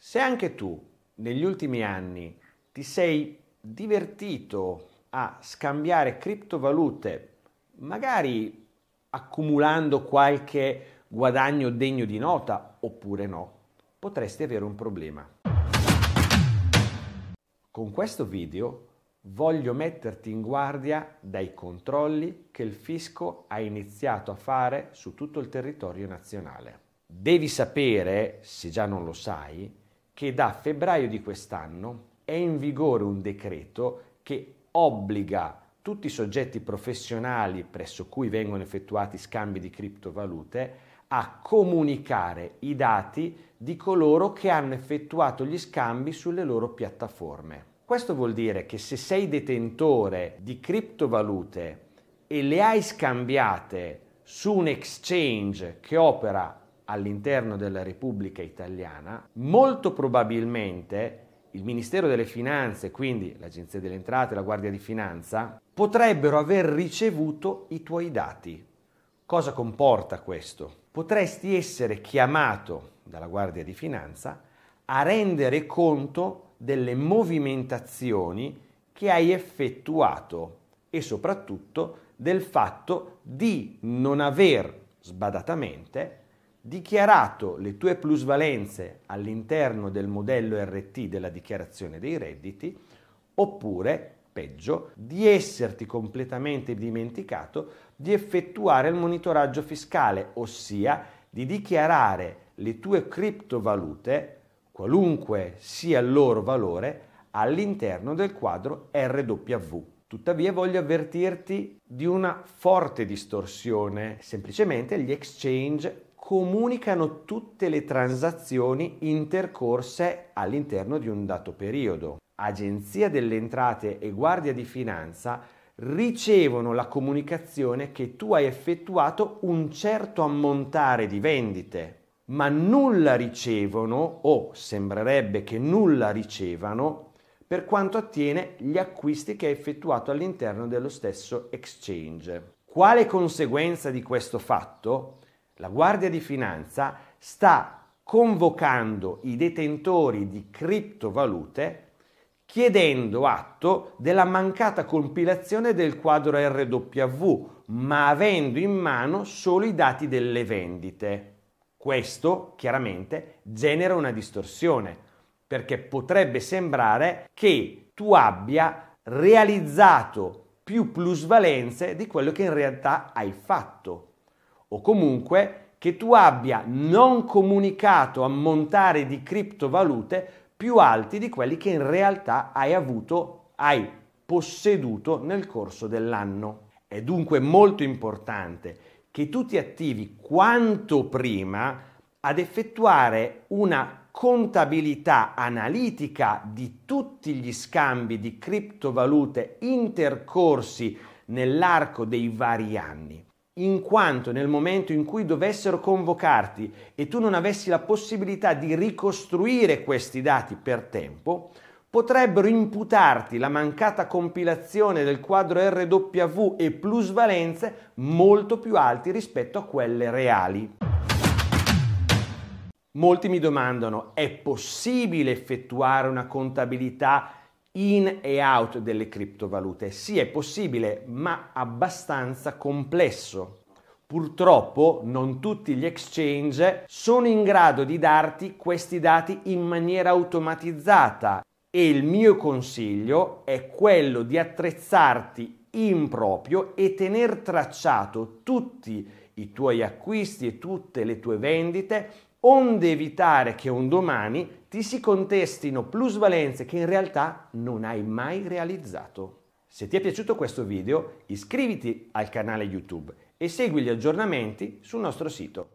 Se anche tu negli ultimi anni ti sei divertito a scambiare criptovalute, magari accumulando qualche guadagno degno di nota oppure no, potresti avere un problema. Con questo video voglio metterti in guardia dai controlli che il fisco ha iniziato a fare su tutto il territorio nazionale. Devi sapere, se già non lo sai, che da febbraio di quest'anno è in vigore un decreto che obbliga tutti i soggetti professionali presso cui vengono effettuati scambi di criptovalute a comunicare i dati di coloro che hanno effettuato gli scambi sulle loro piattaforme. Questo vuol dire che se sei detentore di criptovalute e le hai scambiate su un exchange che opera all'interno della Repubblica Italiana, molto probabilmente il Ministero delle Finanze, quindi l'Agenzia delle Entrate, la Guardia di Finanza, potrebbero aver ricevuto i tuoi dati. Cosa comporta questo? Potresti essere chiamato dalla Guardia di Finanza a rendere conto delle movimentazioni che hai effettuato e soprattutto del fatto di non aver sbadatamente dichiarato le tue plusvalenze all'interno del modello RT della dichiarazione dei redditi, oppure, peggio, di esserti completamente dimenticato di effettuare il monitoraggio fiscale, ossia di dichiarare le tue criptovalute, qualunque sia il loro valore, all'interno del quadro RW. Tuttavia voglio avvertirti di una forte distorsione, semplicemente gli exchange comunicano tutte le transazioni intercorse all'interno di un dato periodo. Agenzia delle entrate e guardia di finanza ricevono la comunicazione che tu hai effettuato un certo ammontare di vendite, ma nulla ricevono o sembrerebbe che nulla ricevano per quanto attiene gli acquisti che hai effettuato all'interno dello stesso exchange. Quale conseguenza di questo fatto? la Guardia di Finanza sta convocando i detentori di criptovalute chiedendo atto della mancata compilazione del quadro RW, ma avendo in mano solo i dati delle vendite. Questo chiaramente genera una distorsione, perché potrebbe sembrare che tu abbia realizzato più plusvalenze di quello che in realtà hai fatto o comunque che tu abbia non comunicato ammontare di criptovalute più alti di quelli che in realtà hai avuto, hai posseduto nel corso dell'anno. È dunque molto importante che tu ti attivi quanto prima ad effettuare una contabilità analitica di tutti gli scambi di criptovalute intercorsi nell'arco dei vari anni in quanto nel momento in cui dovessero convocarti e tu non avessi la possibilità di ricostruire questi dati per tempo, potrebbero imputarti la mancata compilazione del quadro RW e plusvalenze molto più alti rispetto a quelle reali. Molti mi domandano, è possibile effettuare una contabilità in e out delle criptovalute. Sì, è possibile, ma abbastanza complesso. Purtroppo non tutti gli exchange sono in grado di darti questi dati in maniera automatizzata e il mio consiglio è quello di attrezzarti in proprio e tener tracciato tutti i tuoi acquisti e tutte le tue vendite onde evitare che un domani ti si contestino plusvalenze che in realtà non hai mai realizzato. Se ti è piaciuto questo video iscriviti al canale YouTube e segui gli aggiornamenti sul nostro sito.